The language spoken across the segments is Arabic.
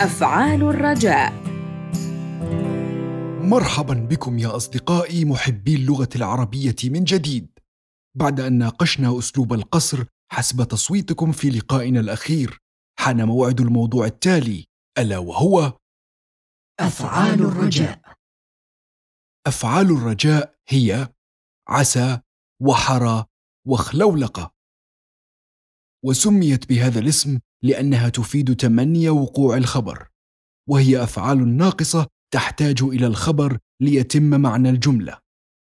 أفعال الرجاء مرحبا بكم يا أصدقائي محبي اللغة العربية من جديد بعد أن ناقشنا أسلوب القصر حسب تصويتكم في لقائنا الأخير حان موعد الموضوع التالي ألا وهو أفعال الرجاء أفعال الرجاء هي عسى وحرى وخلولقة وسميت بهذا الاسم لأنها تفيد تمني وقوع الخبر وهي أفعال ناقصة تحتاج إلى الخبر ليتم معنى الجملة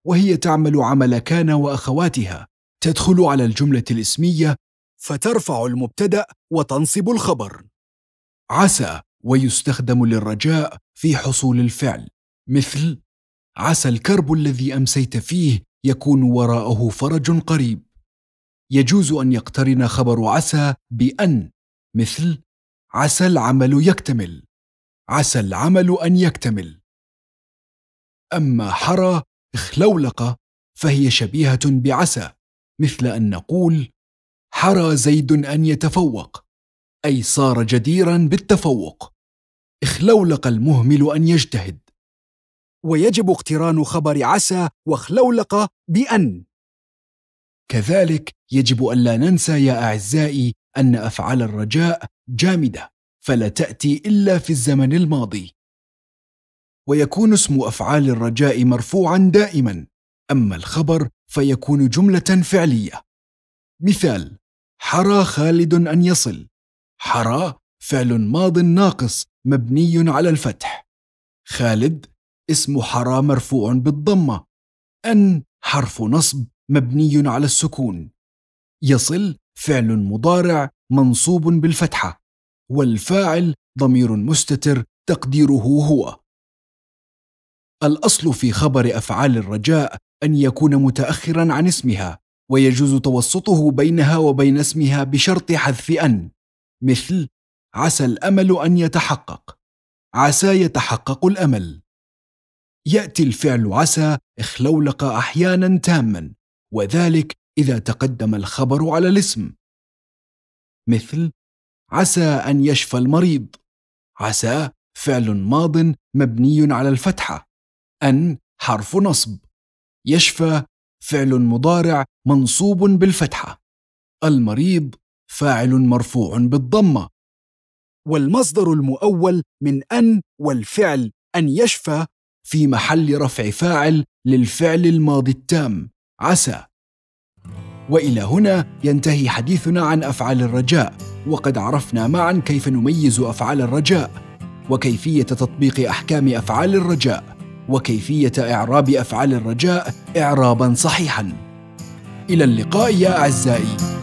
وهي تعمل عمل كان وأخواتها تدخل على الجملة الاسمية فترفع المبتدأ وتنصب الخبر عسى ويستخدم للرجاء في حصول الفعل مثل عسى الكرب الذي امسيت فيه يكون وراءه فرج قريب يجوز ان يقترن خبر عسى بان مثل عسى العمل يكتمل عسى العمل أن يكتمل أما حرى اخلولق فهي شبيهة بعسى مثل أن نقول حرى زيد أن يتفوق أي صار جديرا بالتفوق اخلولق المهمل أن يجتهد ويجب اقتران خبر عسى وخلولق بأن كذلك يجب ألا ننسى يا أعزائي ان افعال الرجاء جامده فلا تاتي الا في الزمن الماضي ويكون اسم افعال الرجاء مرفوعا دائما اما الخبر فيكون جمله فعليه مثال حرى خالد ان يصل حرى فعل ماض ناقص مبني على الفتح خالد اسم حرى مرفوع بالضمه ان حرف نصب مبني على السكون يصل فعل مضارع منصوب بالفتحه والفاعل ضمير مستتر تقديره هو الاصل في خبر افعال الرجاء ان يكون متاخرا عن اسمها ويجوز توسطه بينها وبين اسمها بشرط حذف ان مثل عسى الامل ان يتحقق عسى يتحقق الامل ياتي الفعل عسى اخلولق احيانا تاما وذلك إذا تقدم الخبر على الاسم مثل عسى أن يشفى المريض عسى فعل ماض مبني على الفتحة أن حرف نصب يشفى فعل مضارع منصوب بالفتحة المريض فاعل مرفوع بالضمة والمصدر المؤول من أن والفعل أن يشفى في محل رفع فاعل للفعل الماضي التام عسى والى هنا ينتهي حديثنا عن افعال الرجاء وقد عرفنا معا كيف نميز افعال الرجاء وكيفيه تطبيق احكام افعال الرجاء وكيفيه اعراب افعال الرجاء اعرابا صحيحا الى اللقاء يا اعزائي